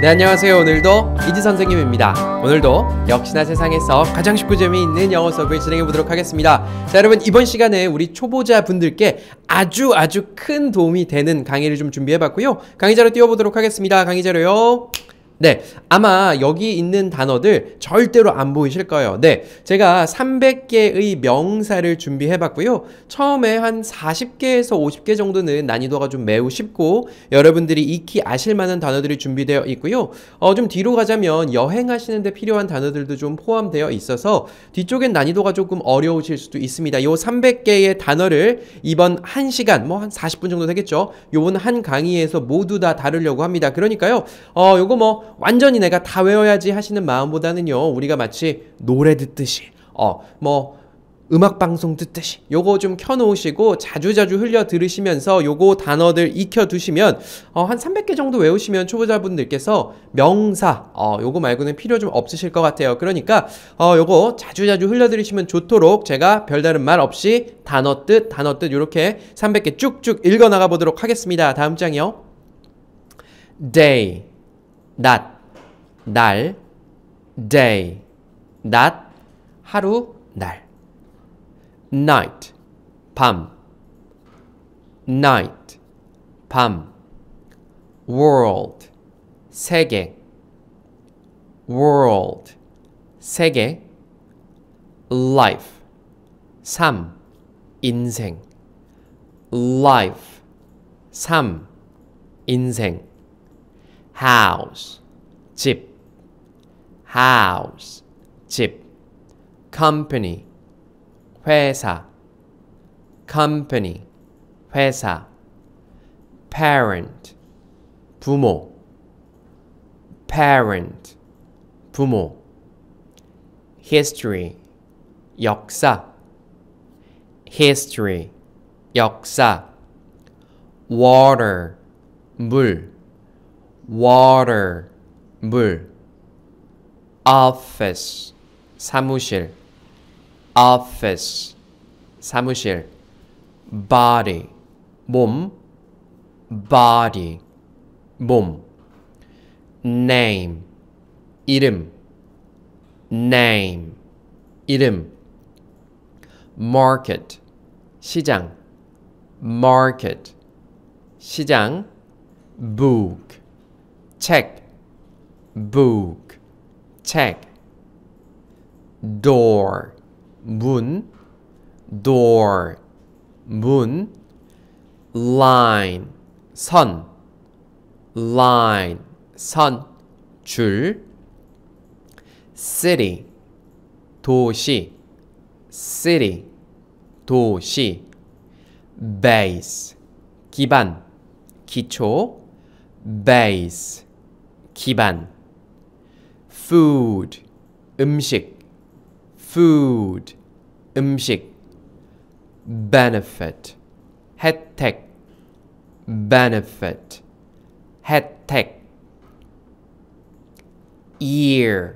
네 안녕하세요 오늘도 이지 선생님입니다 오늘도 역시나 세상에서 가장 쉽고 재미있는 영어 수업을 진행해 보도록 하겠습니다 자 여러분 이번 시간에 우리 초보자 분들께 아주 아주 큰 도움이 되는 강의를 좀 준비해 봤고요 강의 자료 띄워보도록 하겠습니다 강의 자료요 네, 아마 여기 있는 단어들 절대로 안 보이실 거예요. 네, 제가 300개의 명사를 준비해봤고요. 처음에 한 40개에서 50개 정도는 난이도가 좀 매우 쉽고 여러분들이 익히 아실 만한 단어들이 준비되어 있고요. 어, 좀 뒤로 가자면 여행하시는데 필요한 단어들도 좀 포함되어 있어서 뒤쪽엔 난이도가 조금 어려우실 수도 있습니다. 요 300개의 단어를 이번 1시간, 뭐 한 40분 정도 되겠죠? 요번 한 강의에서 모두 다 다루려고 합니다. 그러니까요, 어, 요거 뭐 완전히 내가 다 외워야지 하시는 마음보다는요, 우리가 마치 노래 듣듯이, 어, 뭐, 음악 방송 듣듯이 요거 좀 켜놓으시고 자주자주 흘려 들으시면서 요거 단어들 익혀 두시면 어, 한 300개 정도 외우시면 초보자분들께서 명사 어, 요거 말고는 필요 좀 없으실 것 같아요 그러니까 어, 요거 자주자주 흘려 들으시면 좋도록 제가 별다른 말 없이 단어 뜻 단어 뜻 요렇게 300개 쭉쭉 읽어 나가 보도록 하겠습니다 다음 장이요 day that 날 day that 하루 날 night 밤 night 밤 world 세계 world 세계 life 삶 인생 life 삶 인생 house 집 house 집 company 회사 company 회사 parent 부모 parent 부모 history 역사 history 역사 water 물 water 물 office 사무실 office 사무실 body 몸 body 몸 name 이름 name 이름 market 시장 market 시장 book 책 book 책 door 문 door 문 line 선 line 선 줄 city 도시 city 도시 base 기반 기초 base 기반 food 음식 food 음식 benefit 혜택 benefit 혜택 year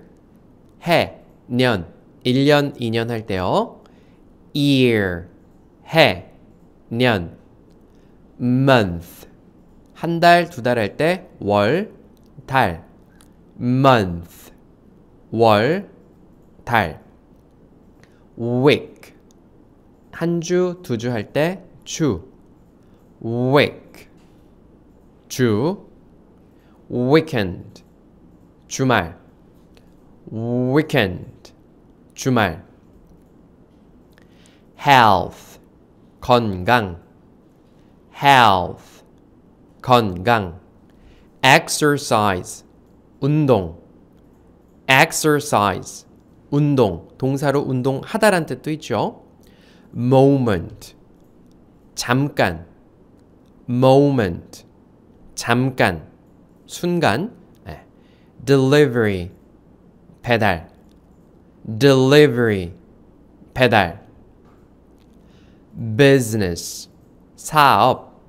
해, 년 1년, 2년 할 때요 year 해, 년 month 한 달, 두 달 할 때 월, 달 month 월, 달 week 한 주, 두 주 할 때 주 week 주 weekend 주말 weekend 주말 health 건강 health 건강 exercise 운동 exercise 운동 동사로 운동하다란 뜻도 있죠. moment 잠깐 moment 잠깐 순간 네. delivery 배달 delivery 배달 business 사업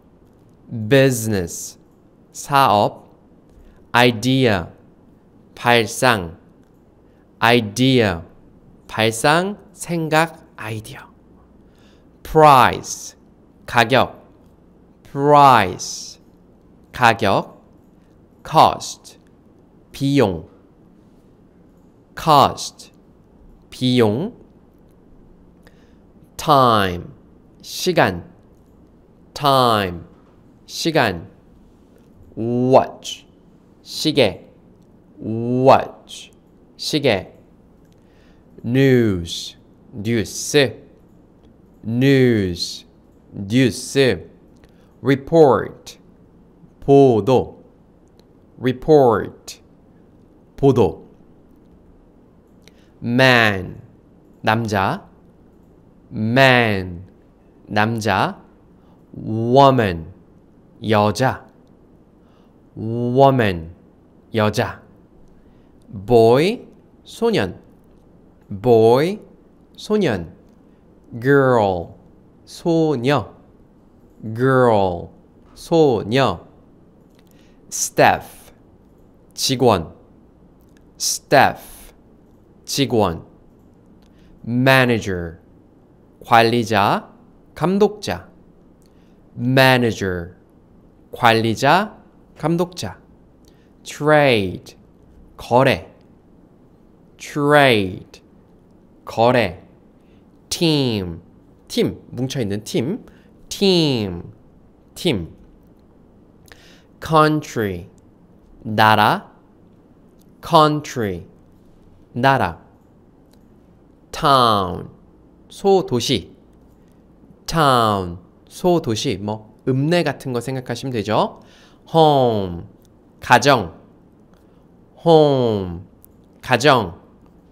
business 사업 idea 발상 idea 발상 생각 아이디어 price 가격 price 가격 cost 비용 cost 비용 time 시간 time 시간 watch 시계 watch 시계 news 뉴스 news 뉴스 report 보도 report 보도 man 남자 man 남자 woman 여자 woman 여자 boy 소년 boy 소년 girl 소녀 girl 소녀 staff 직원 staff 직원 manager 관리자 감독자 manager 관리자 감독자 trade 거래 trade 거래 team 팀 뭉쳐 있는 팀 team 팀 country 나라 country 나라 town 소도시 town 소도시 뭐 읍내 같은 거 생각하시면 되죠 home 가정 home 가정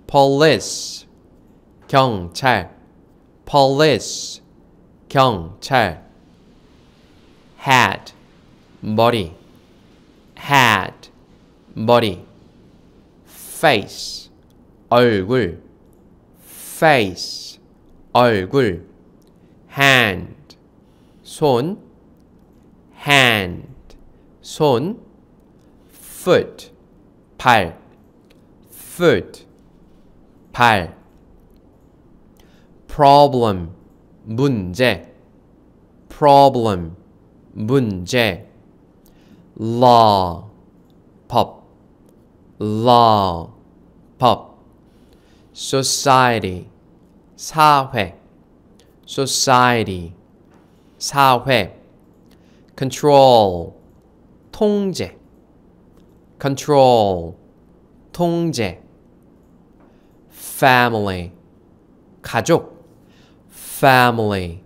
police 경찰 police 경찰 hat 머리 hat 머리 face 얼굴 face 얼굴 hand 손 hand 손 foot 발 foot 발 problem 문제 problem 문제 law 법 law 법 society 사회 society 사회 control 통제 control, 통제, family, 가족, family,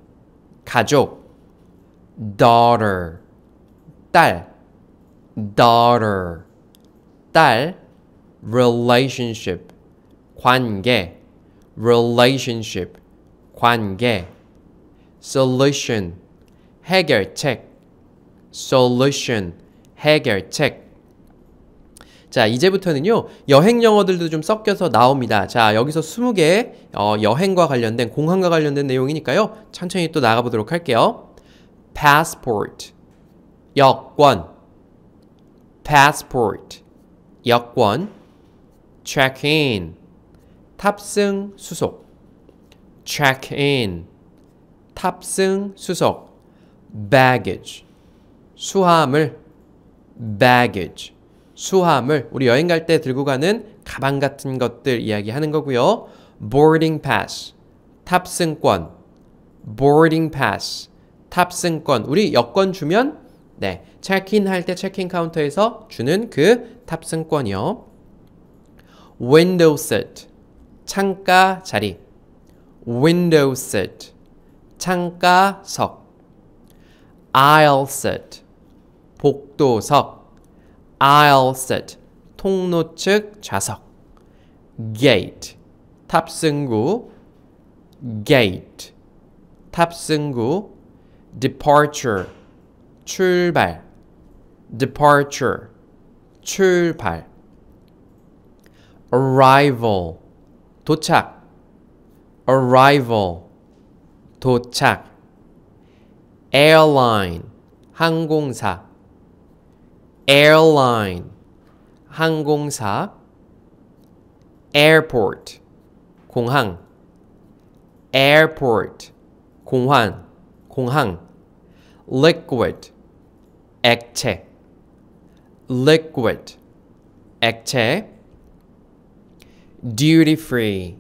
가족, daughter, 딸, daughter, 딸, relationship, 관계, relationship, 관계, solution, 해결책, solution, 해결책, 자, 이제부터는요, 여행 영어들도 좀 섞여서 나옵니다. 자, 여기서 20개 어, 여행과 관련된, 공항과 관련된 내용이니까요, 천천히 또 나가보도록 할게요. passport, 여권, passport, 여권, check-in, 탑승 수속, check-in, 탑승 수속, baggage, 수화물, baggage, 수화물, 우리 여행 갈 때 들고 가는 가방 같은 것들 이야기하는 거고요. boarding pass, 탑승권, boarding pass, 탑승권. 우리 여권 주면 네, 체크인 할 때 체크인 카운터에서 주는 그 탑승권이요. window seat, 창가 자리. window seat, 창가석. aisle seat, 복도석. aisle seat 통로 측 좌석 gate 탑승구 gate 탑승구 departure 출발 departure 출발 arrival 도착 arrival 도착 airline 항공사 airline 항공사 airport 공항 airport 공항 공항 liquid 액체 liquid 액체 duty free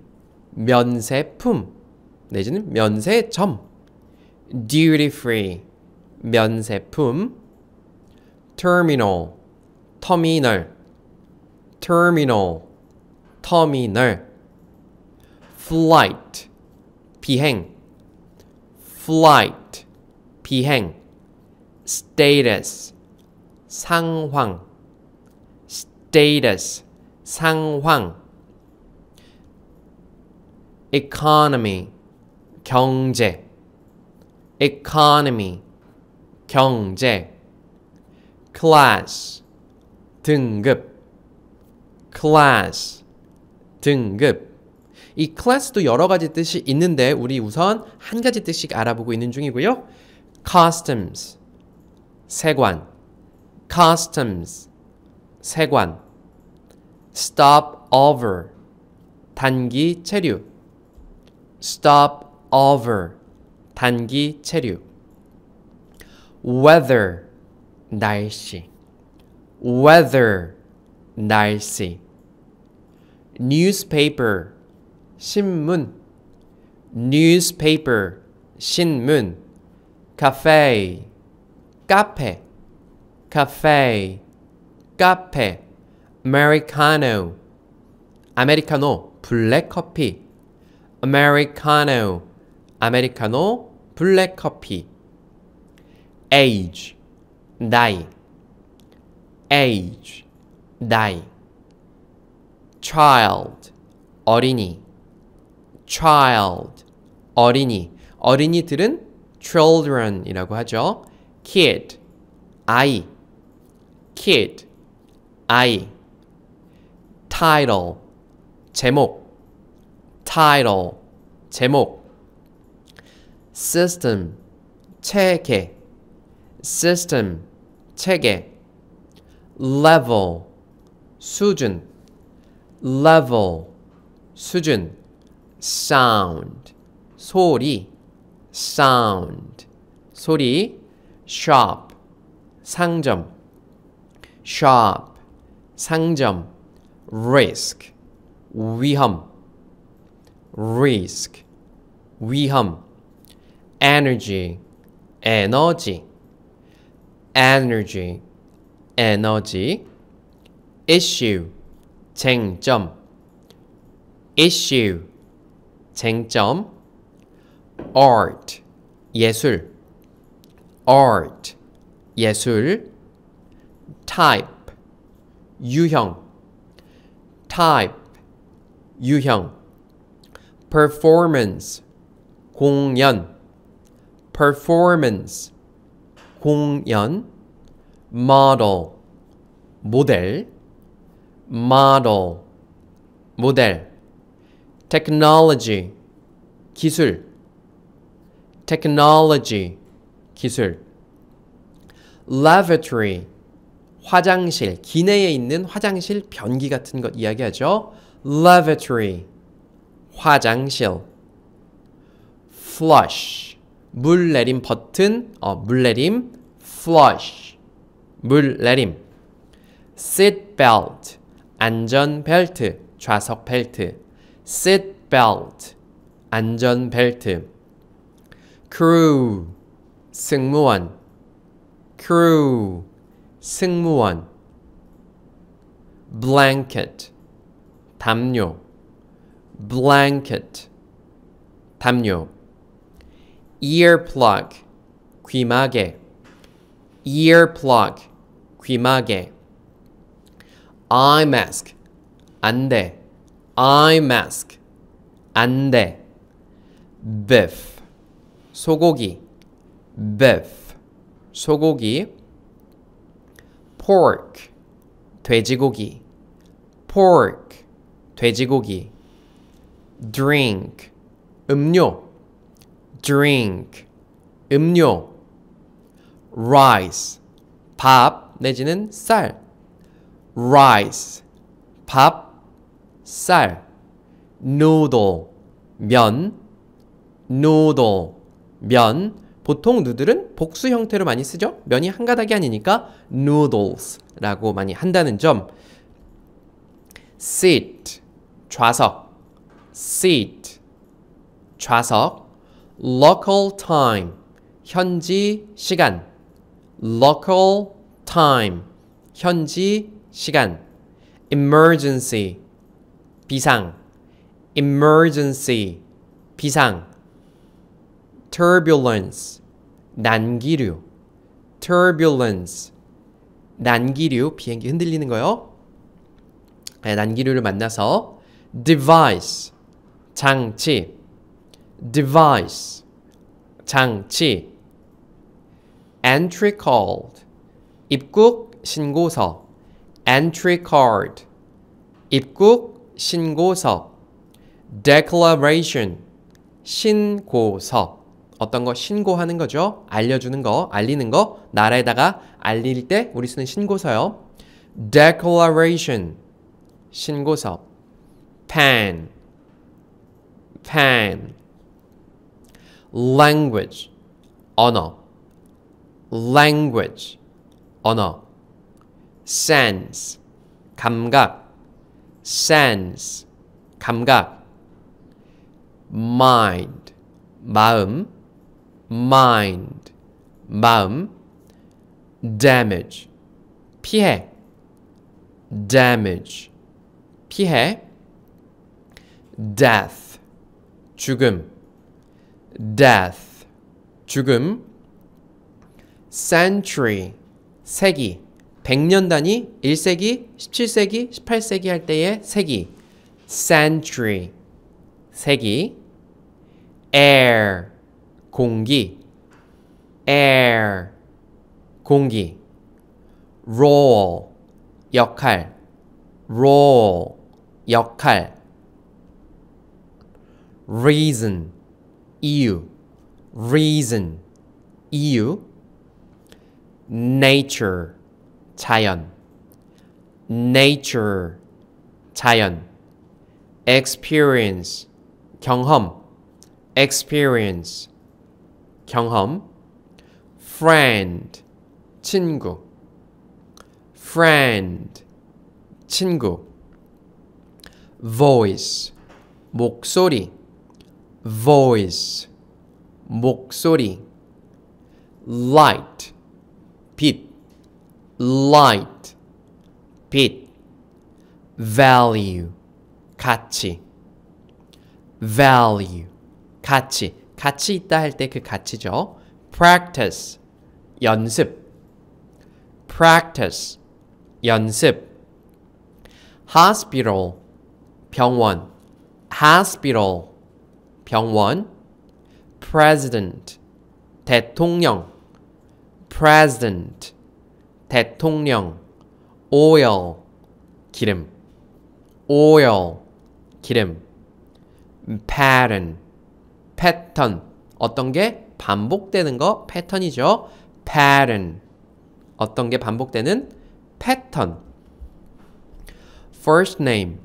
면세품 내지는 면세점 duty free 면세품 terminal, terminal, terminal, terminal, flight, 비행, flight, 비행, status, 상황, status, 상황, economy, 경제, economy, 경제 class 등급 class 등급 이 class도 여러 가지 뜻이 있는데 우리 우선 한 가지 뜻씩 알아보고 있는 중이고요. customs 세관 customs 세관 stop over 단기 체류 stop over 단기 체류 weather 날씨 weather 날씨 newspaper 신문 newspaper 신문 cafe 카페 cafe 카페 americano 아메리카노 블랙 커피 americano 아메리카노 블랙 커피 age die age die child 어린이 child 어린이 어린이들은 children이라고 하죠. kid 아이 kid 아이 title 제목 title 제목 system 체계 system 체계 level 수준 level 수준 sound 소리 sound 소리 shop 상점 shop 상점 risk 위험 risk 위험 energy 에너지 energy, 에너지 issue, 쟁점 issue, 쟁점 art, 예술 art, 예술 type, 유형 type, 유형 performance, 공연 performance, 공연 model 모델 model 모델 technology 기술 technology 기술 lavatory 화장실 기내에 있는 화장실 변기 같은 것 이야기하죠. lavatory 화장실 flush 물 내림 버튼, 어, 물 내림, flush, 물 내림, seat belt, 안전 벨트, 좌석 벨트, seat belt, 안전 벨트, crew, 승무원, crew, 승무원, blanket, 담요, blanket, 담요, earplug 귀마개 earplug 귀마개 eye mask 안돼 eye mask 안 돼 beef 소고기 beef 소고기 pork 돼지고기 pork 돼지고기 drink 음료 drink 음료 rice 밥 내지는 쌀 rice 밥, 쌀 noodle 면 noodle 면 보통 누들은 복수 형태로 많이 쓰죠. 면이 한 가닥이 아니니까 noodles라고 많이 한다는 점 sit 좌석 s i t 좌석 local time 현지 시간 local time 현지 시간 emergency 비상 emergency 비상 turbulence 난기류 turbulence 난기류 비행기 흔들리는 거요. 난기류를 만나서 device 장치 device 장치 entry card 입국 신고서 entry card 입국 신고서 declaration 신고서 어떤 거 신고하는 거죠? 알려주는 거, 알리는 거 나라에다가 알릴 때 우리 쓰는 신고서요 declaration 신고서 pen pen language 언어 language 언어 sense 감각 sense 감각 mind 마음 mind 마음 damage 피해 damage 피해 death 죽음 death 죽음 century 세기 100년 단위 1세기 17세기 18세기 할 때의 세기 century 세기 air 공기 air 공기 role 역할 role 역할 reason you, reason, you, nature, 자연, nature, 자연, experience, 경험, experience, 경험, friend, 친구, friend, 친구, voice, 목소리, voice 목소리 light 빛 light 빛 value 가치 value 가치 가치 있다 할 때 그 가치죠. practice 연습 practice 연습 hospital 병원 hospital 병원 president 대통령 president 대통령 oil 기름 oil 기름 pattern 패턴 어떤 게 반복되는 거 패턴이죠 pattern 어떤 게 반복되는 패턴 first name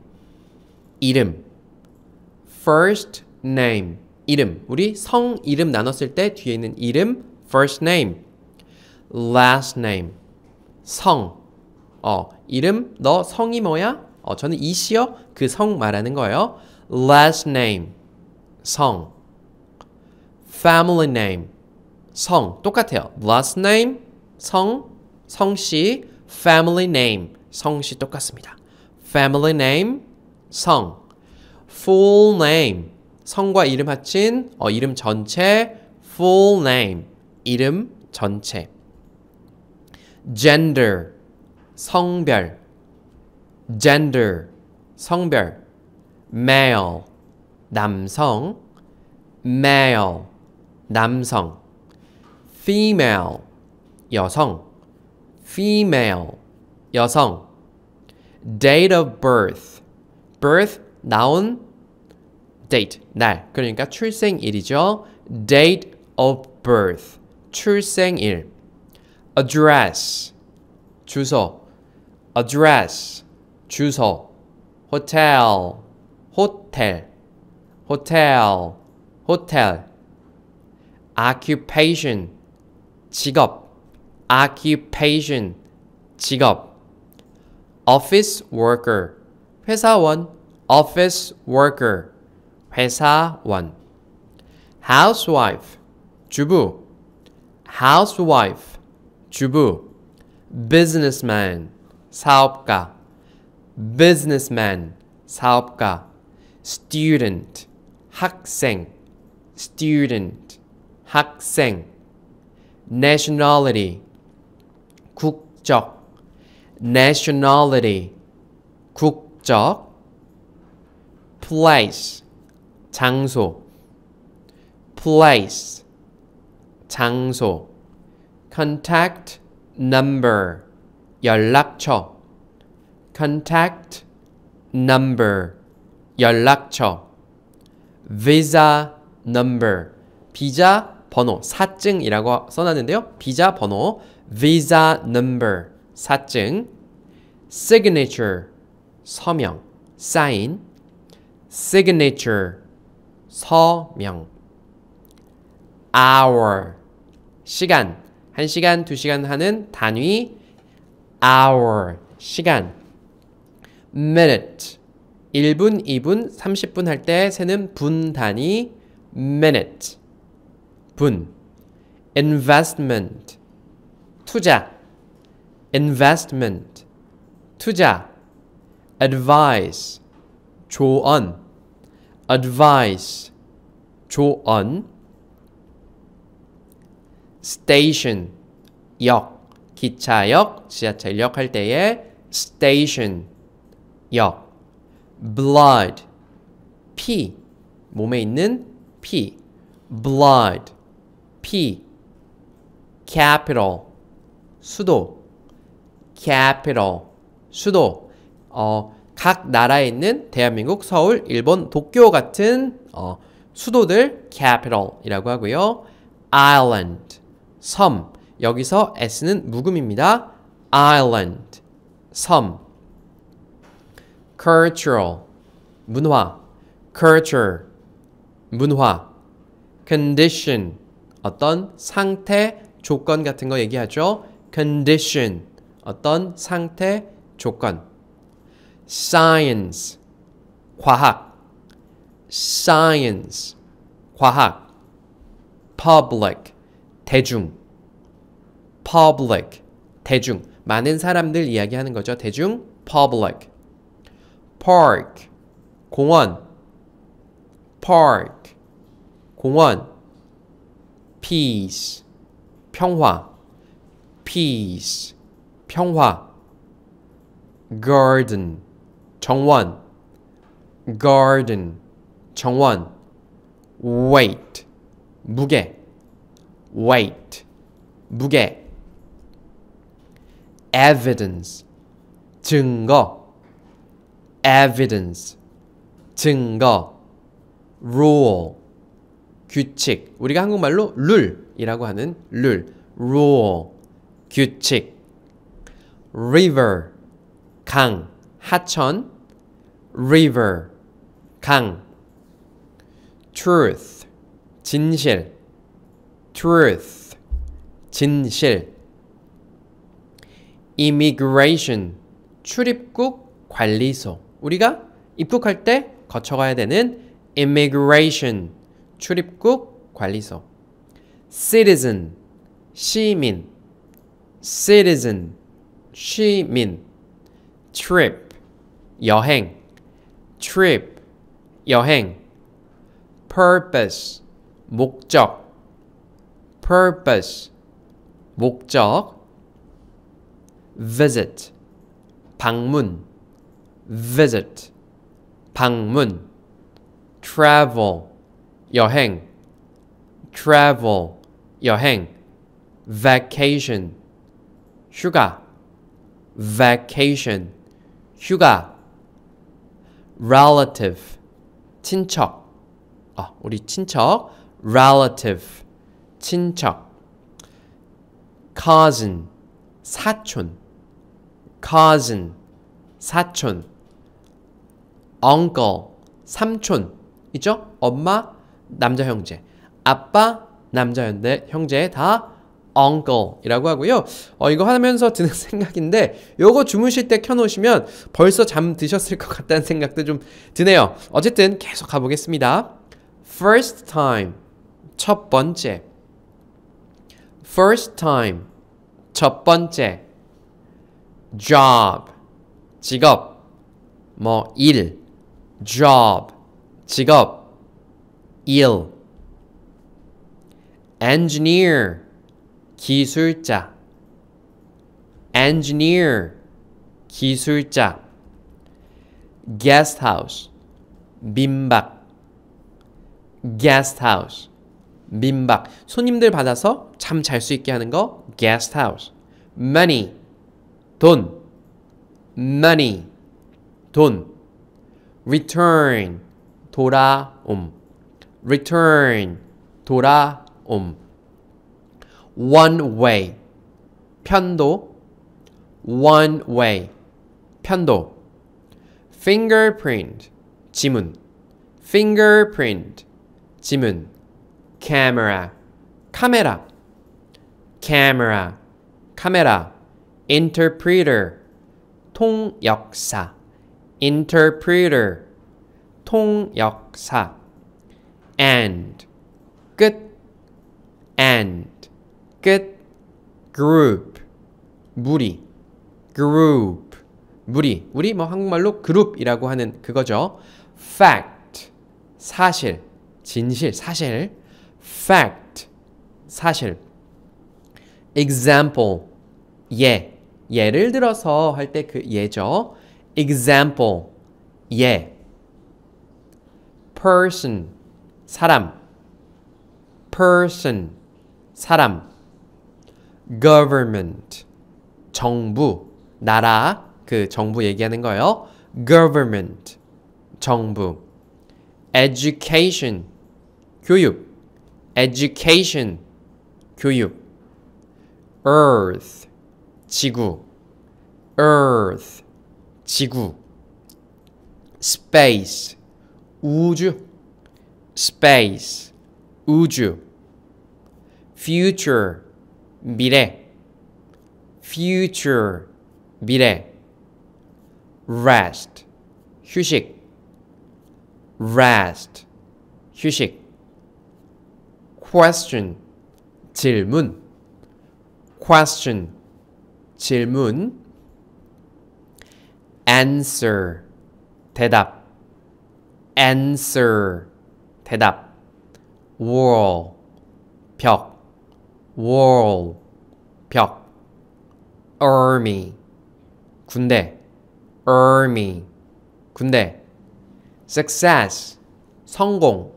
이름 first name 이름 우리 성 이름 나눴을 때 뒤에 있는 이름 first name last name 성 어, 이름 너 성이 뭐야? 어, 저는 이씨요. 그 성 말하는 거예요. last name 성 family name 성 똑같아요. last name 성 성씨 family name 성씨 똑같습니다. family name 성 full name 성과 이름 합친 어, 이름 전체 full name 이름 전체 gender 성별 gender 성별 male 남성 male 남성 female 여성 female 여성 date of birth birth 나온 date 날 그러니까 출생일이죠. date of birth 출생일 address 주소 address 주소 hotel 호텔 호텔 호텔 occupation 직업 occupation 직업 office worker 회사원 office worker 회사원 housewife 주부 housewife 주부 businessman 사업가 businessman 사업가 student 학생 student 학생 nationality 국적 nationality 국적 place 장소 place 장소 contact number 연락처 contact number 연락처 visa number 비자 번호 사증이라고 써놨는데요. 비자 번호 visa number 사증 signature 서명 sign signature 서명 hour 시간 1시간, 2시간 하는 단위 hour 시간 minute 1분, 2분, 30분 할 때 세는 분 단위 minute 분 investment 투자 investment 투자 advice 조언 advice 조언 station 역 기차역 지하철역 할 때에 station 역 blood 피 몸에 있는 피 blood 피 capital 수도 capital 수도 어각 나라에 있는 대한민국, 서울, 일본, 도쿄 같은 어, 수도들 capital이라고 하고요. island 섬 여기서 s는 무음입니다 island 섬 cultural 문화 culture 문화 condition 어떤 상태 조건 같은 거 얘기하죠. condition 어떤 상태 조건 science 과학 science 과학 public 대중 public 대중 많은 사람들 이야기하는 거죠. 대중 public park 공원 park 공원 peace 평화 peace 평화 garden 정원 garden 정원 weight 무게 weight 무게 evidence 증거 evidence 증거 rule 규칙 우리가 한국말로 룰이라고 하는 룰 rule 규칙 river 강 하천 river 강 truth 진실 truth 진실 immigration 출입국 관리소 우리가 입국할 때 거쳐가야 되는 immigration 출입국 관리소 citizen 시민 citizen 시민 trip 여행 trip 여행 purpose 목적 purpose 목적 visit 방문 visit 방문 travel 여행 travel 여행 vacation 휴가 vacation 휴가 relative 친척 아 우리 친척 relative 친척 cousin 사촌 cousin 사촌 uncle 삼촌 이죠? 엄마 남자 형제 아빠 남자 형제 다 uncle이라고 하고요. 어, 이거 하면서 드는 생각인데 요거 주무실 때 켜놓으시면 벌써 잠 드셨을 것 같다는 생각도 좀 드네요. 어쨌든 계속 가보겠습니다. First time 첫 번째 First time 첫 번째 job 직업 뭐일 job 직업 일 engineer 기술자 engineer 기술자 guest house 민박 guest house 민박 손님들 받아서 잠 잘 수 있게 하는 거 guest house money 돈 money 돈 return 돌아옴 return 돌아옴 one way 편도 one way 편도 fingerprint 지문 fingerprint 지문 camera 카메라 camera 카메라 interpreter 통역사 interpreter 통역사 and 끝 and 끝 group 무리 group 무리 우리 뭐 한국말로 그룹이라고 하는 그거죠 fact 사실 진실 사실 fact 사실 example 예 예를 들어서 할 때 그 예죠 example 예 person 사람 person 사람 government 정부 나라 그 정부 얘기하는 거예요. government 정부 education 교육 education 교육 earth 지구 earth 지구 space 우주 space 우주 future 미래 future 미래 rest 휴식 rest 휴식 question 질문 question 질문 answer 대답 answer 대답 wall 벽 wall 벽 army 군대 army 군대 success 성공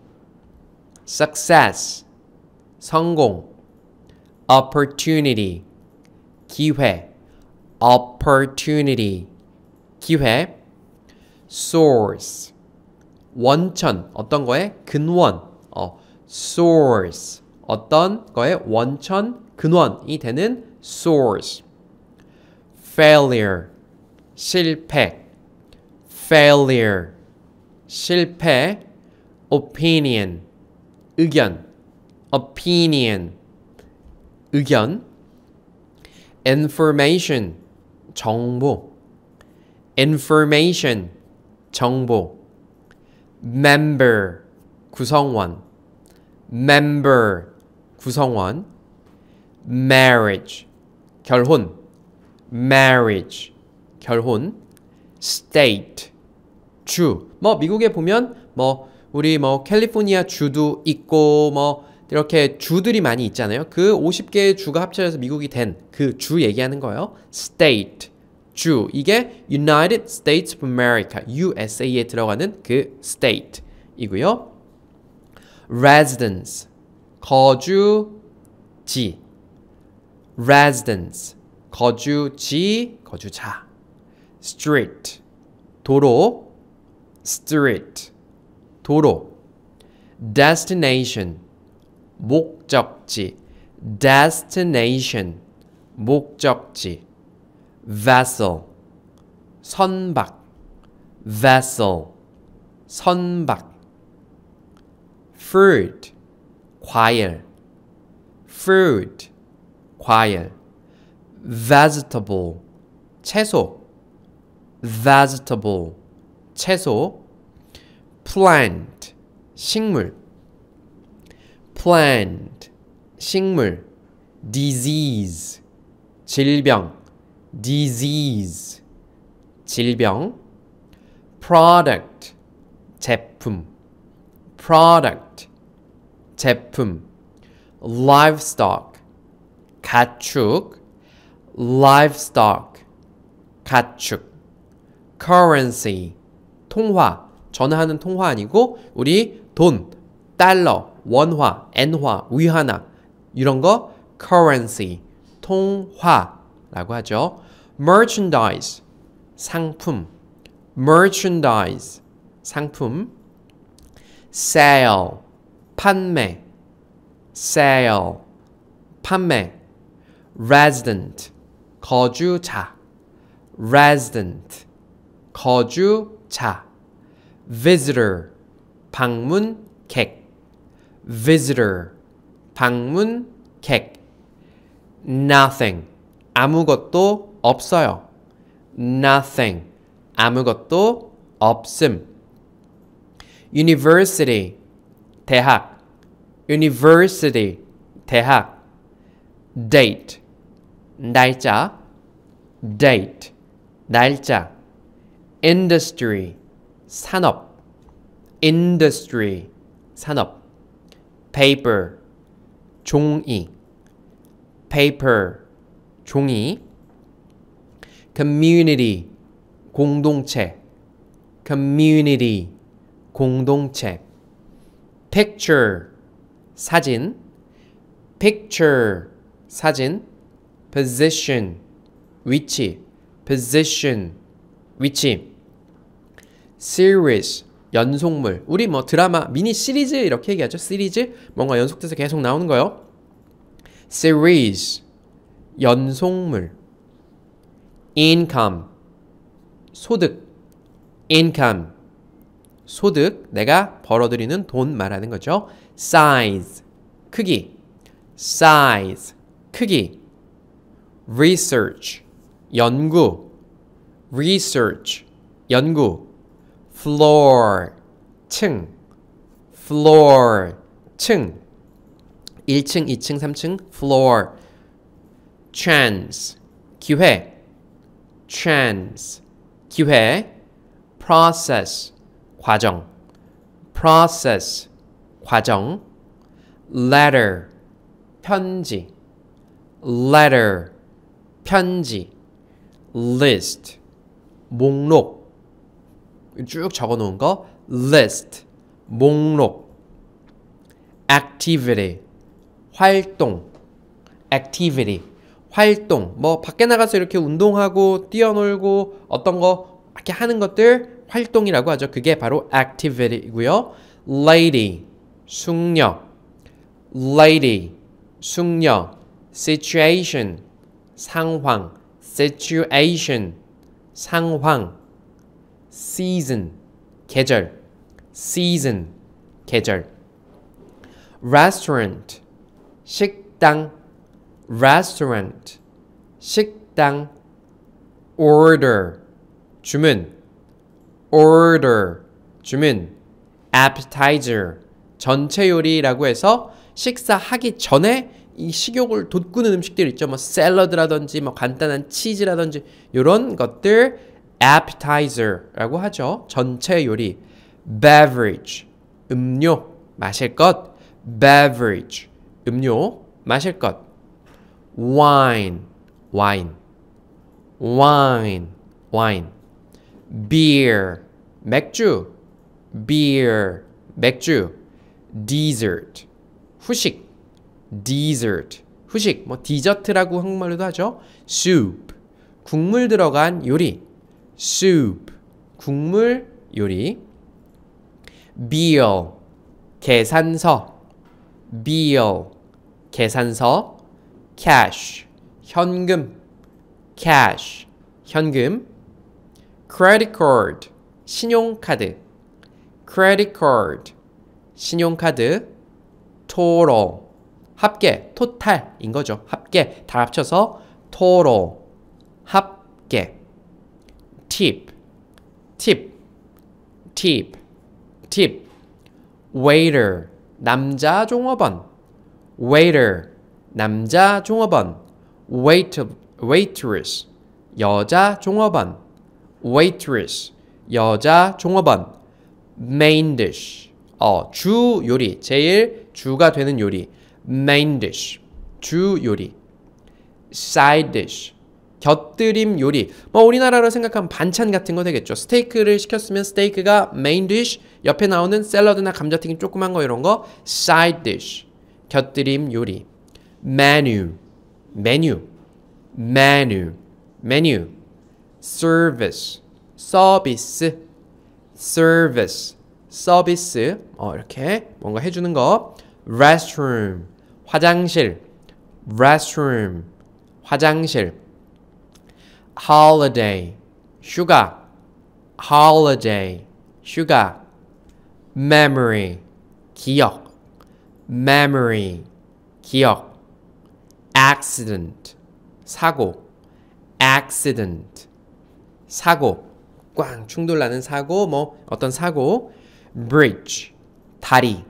success 성공 opportunity 기회 opportunity 기회 source 원천 어떤 거에 근원 어 source 어떤 거의 원천 근원이 되는 source. failure 실패 failure 실패 opinion 의견 opinion 의견 information 정보 information 정보 member 구성원 member 구성원 marriage 결혼 marriage 결혼 state 주뭐 미국에 보면 뭐 우리 뭐 캘리포니아 주도 있고 뭐 이렇게 주들이 많이 있잖아요. 그 50개의 주가 합쳐져서 미국이 된 그 주 얘기하는 거예요. state 주 이게 United States of America USA에 들어가는 그 state이고요. residence 거주지 residence 거주지 거주자 street 도로 street 도로 destination 목적지 destination 목적지 vessel 선박 vessel 선박 fruit 과일 food r 과일 vegetable 채소 vegetable 채소 plant 식물 plant 식물 disease 질병 disease 질병 product 제품 product 제품 livestock 가축 livestock 가축 currency 통화 전화하는 통화 아니고 우리 돈 달러 원화 엔화 위안화 이런 거 currency 통화라고 하죠. merchandise 상품 merchandise 상품 sale 판매 sale 판매 resident 거주자 resident 거주자 visitor 방문객 visitor 방문객 nothing 아무것도 없어요 nothing 아무것도 없음 university 대학 university 대학 date 날짜 date 날짜 industry 산업 industry 산업 paper 종이 paper 종이 community 공동체 community 공동체 picture 사진 picture 사진 position 위치 position 위치 series 연속물 우리 뭐 드라마 미니 시리즈 이렇게 얘기하죠 시리즈 뭔가 연속돼서 계속 나오는 거요 series 연속물 income 소득 income 소득, 내가 벌어들이는 돈 말하는 거죠. size, 크기. size, 크기. research, 연구. research, 연구. floor, 층. floor, 층. 1층, 2층, 3층, floor. chance, 기회. chance, 기회. process, 과정 process 과정 letter 편지 letter 편지 list 목록 쭉 적어 놓은 거 list 목록 activity 활동 activity 활동 뭐 밖에 나가서 이렇게 운동하고 뛰어놀고 어떤 거 이렇게 하는 것들 활동이라고 하죠. 그게 바로 activity이고요. lady 숙녀 lady 숙녀 situation 상황 situation 상황 season 계절 season 계절 restaurant 식당 restaurant 식당 order 주문 order 주문 appetizer 전체 요리라고 해서 식사하기 전에 이 식욕을 돋구는 음식들 있죠. 뭐 샐러드라든지 뭐 간단한 치즈라든지 이런 것들 appetizer라고 하죠. 전체 요리 beverage 음료 마실 것 beverage 음료 마실 것 wine wine wine wine beer 맥주 beer 맥주 dessert 후식 dessert 후식 뭐 디저트라고 한국말로도 하죠. soup 국물 들어간 요리 soup 국물 요리 bill 계산서 bill 계산서 cash 현금 cash 현금 credit card 신용카드 credit card 신용카드 total 합계 토탈인 거죠. 합계 다 합쳐서 total 합계 tip tip tip tip waiter 남자 종업원 waiter 남자 종업원 wait waitress 여자 종업원 waitress 여자 종업원 main dish 어, 주 요리 제일 주가 되는 요리 main dish 주 요리 side dish 곁들임 요리 뭐 우리나라로 생각하면 반찬 같은 거 되겠죠 스테이크를 시켰으면 스테이크가 main dish 옆에 나오는 샐러드나 감자튀김 조그만 거 이런 거 side dish 곁들임 요리 menu menu menu, menu. service, 서비스, service, 서비스. 어, 이렇게 뭔가 해주는 거. restroom, 화장실, restroom, 화장실. holiday, 휴가, holiday, 휴가. memory, 기억, memory, 기억. accident, 사고, accident, 사고, 꽝 충돌나는 사고, 뭐 어떤 사고, bridge 다리,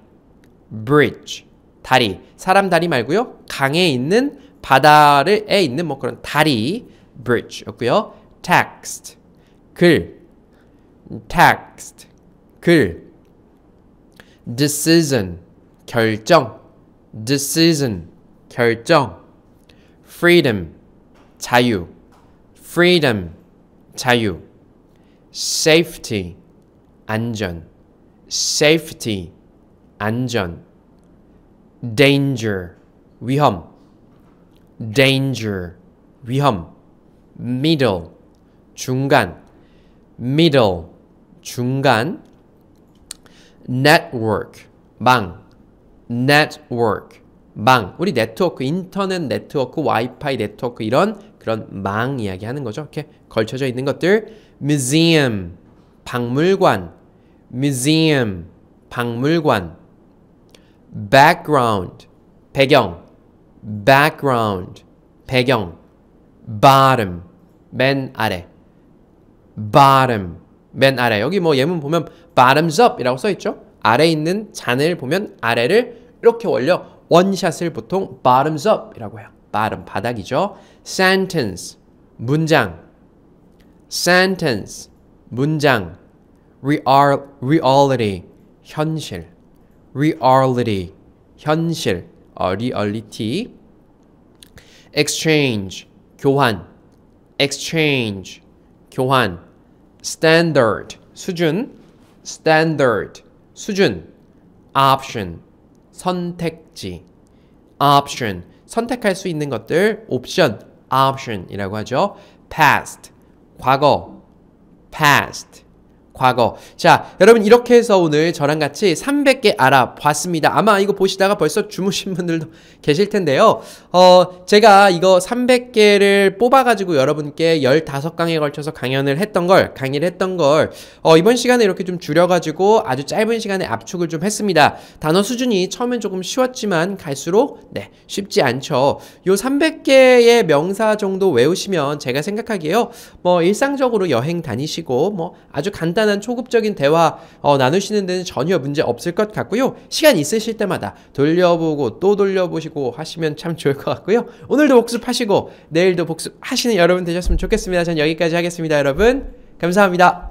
bridge 다리, 사람 다리 말고요 강에 있는 바다를에 있는 뭐 그런 다리, bridge였고요. text 글, text 글, decision 결정, decision 결정, freedom 자유, freedom 자유, safety, 안전, safety, 안전, danger, 위험, danger, 위험, middle, 중간, middle, 중간, network, 망, network, 망. 우리 네트워크, 인터넷 네트워크, 와이파이 네트워크 이런 그런 망 이야기하는 거죠. 이렇게 걸쳐져 있는 것들 museum 박물관 museum 박물관 background 배경 background 배경 bottom 맨 아래 bottom 맨 아래 여기 뭐 예문 보면 bottoms up 이라고 써있죠 아래 있는 잔을 보면 아래를 이렇게 올려 원샷을 보통 bottoms up 이라고 해요 빠른 바닥이죠. sentence 문장 sentence 문장 real reality 현실 reality 현실 어, reality exchange 교환 exchange 교환 standard 수준 standard 수준 option 선택지 option 선택할 수 있는 것들 옵션, option이라고 하죠. past, 과거, past, 과거 자 여러분 이렇게 해서 오늘 저랑 같이 300개 알아봤습니다 아마 이거 보시다가 벌써 주무신 분들도 계실 텐데요 어 제가 이거 300개를 뽑아가지고 여러분께 15강에 걸쳐서 강연을 했던 걸 강의를 했던 걸 어, 이번 시간에 이렇게 좀 줄여가지고 아주 짧은 시간에 압축을 좀 했습니다 단어 수준이 처음엔 조금 쉬웠지만 갈수록 네 쉽지 않죠 요 300개의 명사 정도 외우시면 제가 생각하기에요 뭐 일상적으로 여행 다니시고 뭐 아주 간단한 편안한 초급적인 대화 어, 나누시는 데는 전혀 문제 없을 것 같고요. 시간 있으실 때마다 돌려보고 또 돌려보시고 하시면 참 좋을 것 같고요. 오늘도 복습하시고 내일도 복습하시는 여러분 되셨으면 좋겠습니다. 전 여기까지 하겠습니다. 여러분 감사합니다.